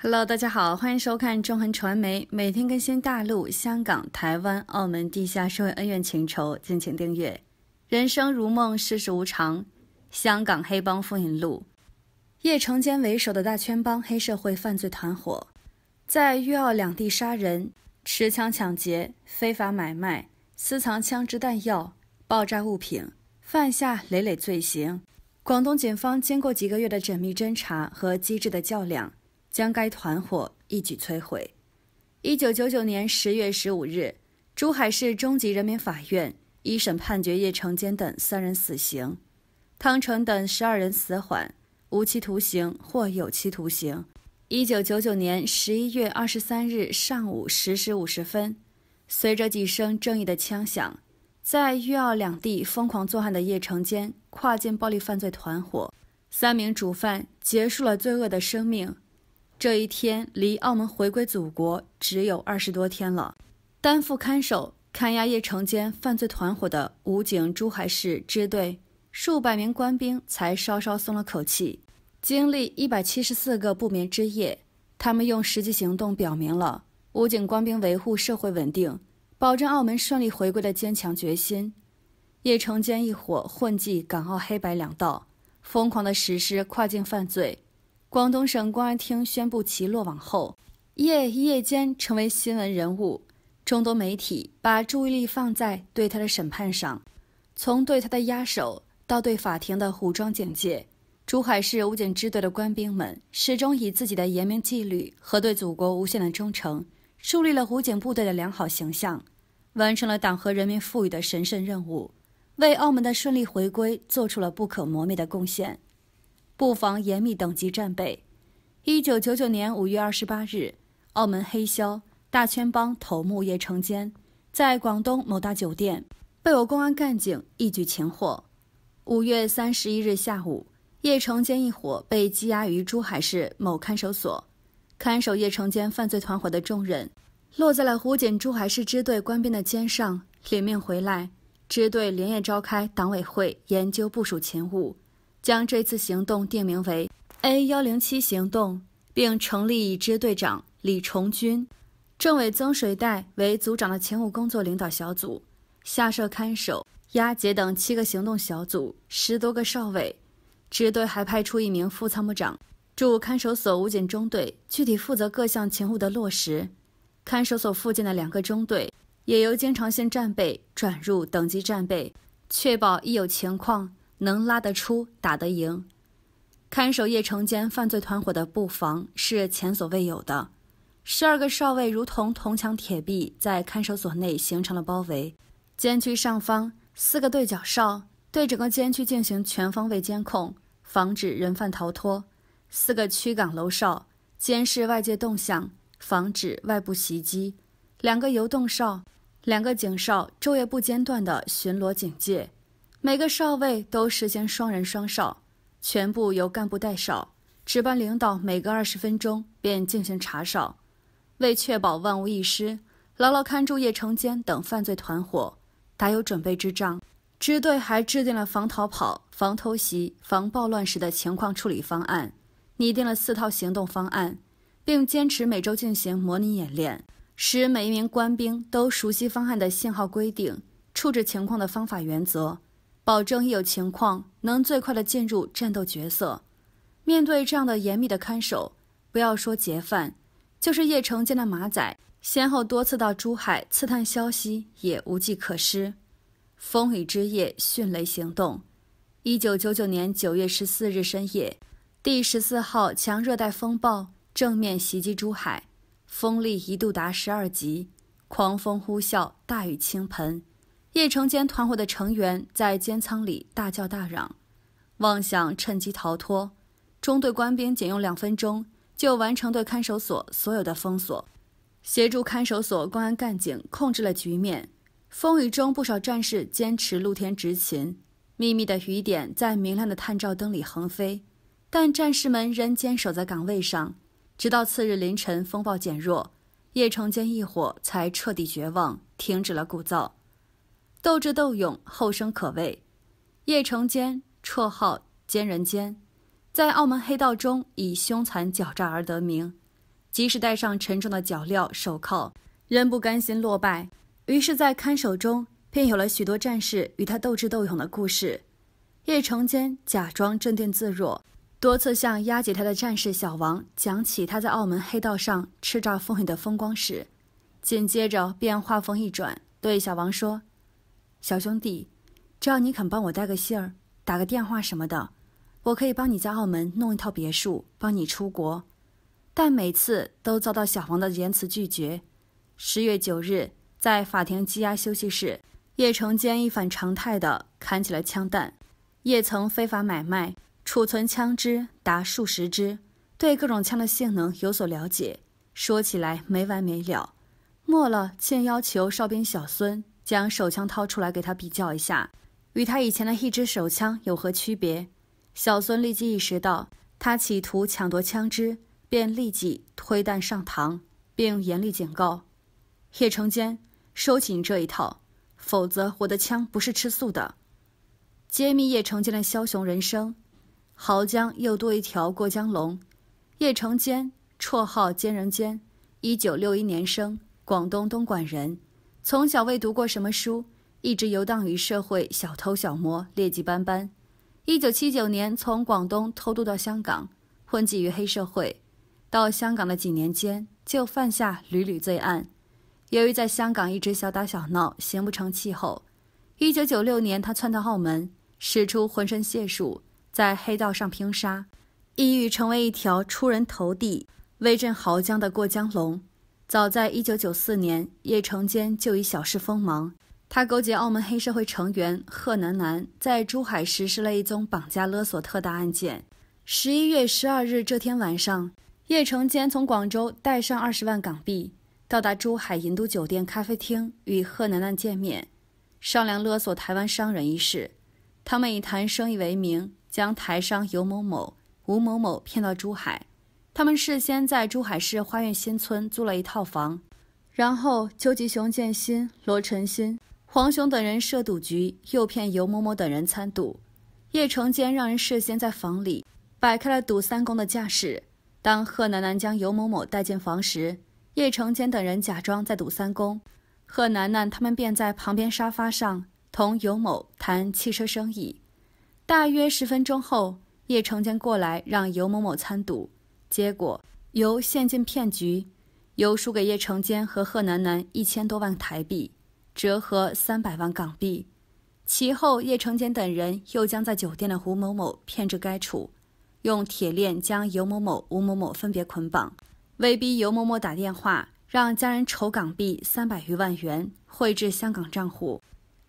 Hello，大家好，欢迎收看中恒传媒每天更新大陆、香港、台湾、澳门地下社会恩怨情仇，敬请订阅。人生如梦，世事无常。香港黑帮风云录，叶成坚为首的大圈帮黑社会犯罪团伙，在粤澳两地杀人、持枪抢劫、非法买卖、私藏枪支弹药、爆炸物品，犯下累累罪行。广东警方经过几个月的缜密侦查和机智的较量。将该团伙一举摧毁。一九九九年十月十五日，珠海市中级人民法院一审判决叶成坚等三人死刑，汤成等十二人死缓、无期徒刑或有期徒刑。一九九九年十一月二十三日上午十时五十分，随着几声正义的枪响，在粤澳两地疯狂作案的叶成坚跨境暴力犯罪团伙三名主犯结束了罪恶的生命。这一天离澳门回归祖国只有二十多天了，担负看守、看押叶成坚犯罪团伙的武警珠海市支队数百名官兵才稍稍松了口气。经历一百七十四个不眠之夜，他们用实际行动表明了武警官兵维护社会稳定、保证澳门顺利回归的坚强决心。叶成坚一伙混迹港澳黑白两道，疯狂地实施跨境犯罪。广东省公安厅宣布其落网后，夜夜间成为新闻人物，众多媒体把注意力放在对他的审判上。从对他的压手到对法庭的武装警戒，珠海市武警支队的官兵们始终以自己的严明纪律和对祖国无限的忠诚，树立了武警部队的良好形象，完成了党和人民赋予的神圣任务，为澳门的顺利回归做出了不可磨灭的贡献。布防严密，等级战备。一九九九年五月二十八日，澳门黑枭大圈帮头目叶成坚在广东某大酒店被我公安干警一举擒获。五月三十一日下午，叶成坚一伙被羁押于珠海市某看守所。看守叶成坚犯罪团伙的重任落在了湖警珠海市支队官兵的肩上。领命回来，支队连夜召开党委会，研究部署勤务。将这次行动定名为 “A 幺零七行动”，并成立以支队长李崇军、政委曾水带为组长的勤务工作领导小组，下设看守、押解等七个行动小组，十多个哨位。支队还派出一名副参谋长驻看守所武警中队，具体负责各项勤务的落实。看守所附近的两个中队也由经常性战备转入等级战备，确保一有情况。能拉得出，打得赢。看守叶成间犯罪团伙的布防是前所未有的。十二个哨位如同铜墙铁壁，在看守所内形成了包围。监区上方四个对角哨对整个监区进行全方位监控，防止人犯逃脱。四个区岗楼哨监视外界动向，防止外部袭击。两个游动哨、两个警哨昼夜不间断地巡逻警戒。每个哨位都实行双人双哨，全部由干部带哨值班。领导每隔二十分钟便进行查哨。为确保万无一失，牢牢看住叶成坚等犯罪团伙，打有准备之仗。支队还制定了防逃跑、防偷袭、防暴乱时的情况处理方案，拟定了四套行动方案，并坚持每周进行模拟演练，使每一名官兵都熟悉方案的信号规定、处置情况的方法原则。保证一有情况能最快的进入战斗角色。面对这样的严密的看守，不要说劫犯，就是叶城间的马仔，先后多次到珠海刺探消息也无计可施。风雨之夜，迅雷行动。一九九九年九月十四日深夜，第十四号强热带风暴正面袭击珠海，风力一度达十二级，狂风呼啸，大雨倾盆。叶成坚团伙的成员在监仓里大叫大嚷，妄想趁机逃脱。中队官兵仅用两分钟就完成对看守所所有的封锁，协助看守所公安干警控制了局面。风雨中，不少战士坚持露天执勤，密密的雨点在明亮的探照灯里横飞，但战士们仍坚守在岗位上，直到次日凌晨风暴减弱，叶成坚一伙才彻底绝望，停止了鼓噪。斗智斗勇，后生可畏。叶成坚，绰号“坚人坚”，在澳门黑道中以凶残狡诈而得名。即使戴上沉重的脚镣、手铐，仍不甘心落败。于是，在看守中，便有了许多战士与他斗智斗勇的故事。叶成坚假装镇定自若，多次向押解他的战士小王讲起他在澳门黑道上叱咤风云的风光史。紧接着，便话锋一转，对小王说。小兄弟，只要你肯帮我带个信儿、打个电话什么的，我可以帮你在澳门弄一套别墅，帮你出国。但每次都遭到小黄的严词拒绝。十月九日，在法庭羁押休息室，叶成坚一反常态地砍起了枪弹。叶曾非法买卖、储存枪支达数十支，对各种枪的性能有所了解，说起来没完没了。末了，竟要求哨兵小孙。将手枪掏出来给他比较一下，与他以前的一支手枪有何区别？小孙立即意识到他企图抢夺枪支，便立即推弹上膛，并严厉警告叶成坚：“收起你这一套，否则我的枪不是吃素的。”揭秘叶成坚的枭雄人生，濠江又多一条过江龙。叶成坚，绰号“坚人坚 ”，1961 年生，广东东莞人。从小未读过什么书，一直游荡于社会，小偷小摸，劣迹斑斑。一九七九年从广东偷渡到香港，混迹于黑社会。到香港的几年间，就犯下屡屡罪案。由于在香港一直小打小闹，形不成气候。一九九六年，他窜到澳门，使出浑身解数，在黑道上拼杀，意欲成为一条出人头地、威震豪江的过江龙。早在一九九四年，叶成坚就已小试锋芒。他勾结澳门黑社会成员贺楠楠，在珠海实施了一宗绑架勒索特大案件。十一月十二日这天晚上，叶成坚从广州带上二十万港币，到达珠海银都酒店咖啡厅与贺楠楠见面，商量勒索台湾商人一事。他们以谈生意为名，将台商尤某某、吴某某骗到珠海。他们事先在珠海市花苑新村租了一套房，然后邱吉雄、建新、罗成新、黄雄等人设赌局，诱骗尤某某等人参赌。叶成坚让人事先在房里摆开了赌三公的架势。当贺楠楠将尤某某带进房时，叶成坚等人假装在赌三公，贺楠楠他们便在旁边沙发上同尤某谈汽车生意。大约十分钟后，叶成坚过来让尤某某参赌。结果，由现金骗局，由输给叶成坚和贺楠楠一千多万台币，折合三百万港币。其后，叶成坚等人又将在酒店的胡某某骗至该处，用铁链将游某某、吴某某分别捆绑，威逼游某某打电话让家人筹港币三百余万元汇至香港账户。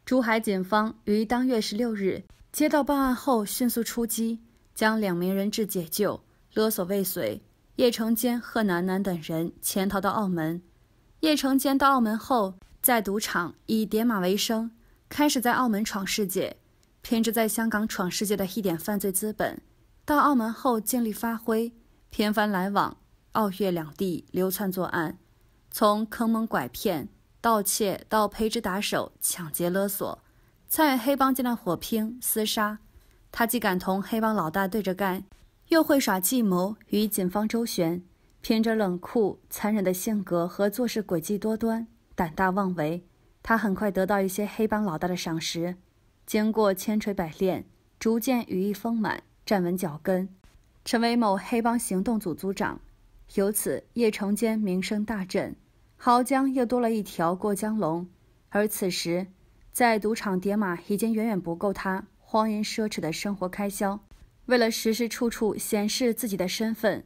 珠海警方于当月十六日接到报案后，迅速出击，将两名人质解救。勒索未遂，叶承坚、贺楠楠等人潜逃到澳门。叶承坚到澳门后，在赌场以点马为生，开始在澳门闯世界。凭着在香港闯世界的一点犯罪资本，到澳门后尽力发挥，频繁来往澳粤两地流窜作案，从坑蒙拐骗、盗窃到培植打手、抢劫勒索，参与黑帮间的火拼厮杀。他既敢同黑帮老大对着干。又会耍计谋与警方周旋，凭着冷酷残忍的性格和做事诡计多端、胆大妄为，他很快得到一些黑帮老大的赏识，经过千锤百炼，逐渐羽翼丰满，站稳脚跟，成为某黑帮行动组组长。由此，叶成坚名声大振，濠江又多了一条过江龙。而此时，在赌场叠马已经远远不够他荒淫奢侈的生活开销。为了时时处处显示自己的身份，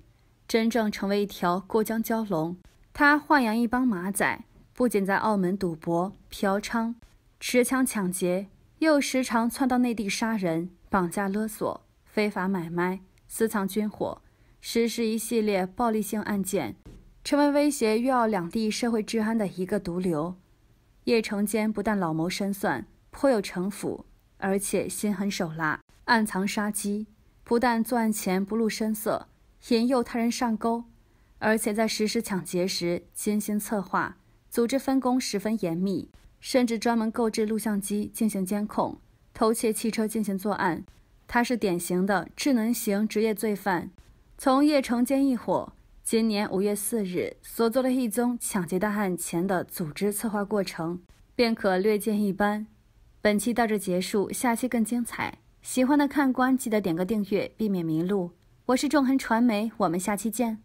真正成为一条过江蛟龙，他豢养一帮马仔，不仅在澳门赌博、嫖娼、持枪抢劫，又时常窜到内地杀人、绑架勒索、非法买卖、私藏军火，实施一系列暴力性案件，成为威胁粤澳两地社会治安的一个毒瘤。叶成坚不但老谋深算，颇有城府，而且心狠手辣，暗藏杀机。不但作案前不露声色，引诱他人上钩，而且在实施抢劫时精心策划、组织分工十分严密，甚至专门购置录像机进行监控、偷窃汽车进行作案。他是典型的智能型职业罪犯。从叶城坚一伙今年五月四日所做的一宗抢劫大案前的组织策划过程，便可略见一斑。本期到这结束，下期更精彩。喜欢的看官，记得点个订阅，避免迷路。我是纵横传媒，我们下期见。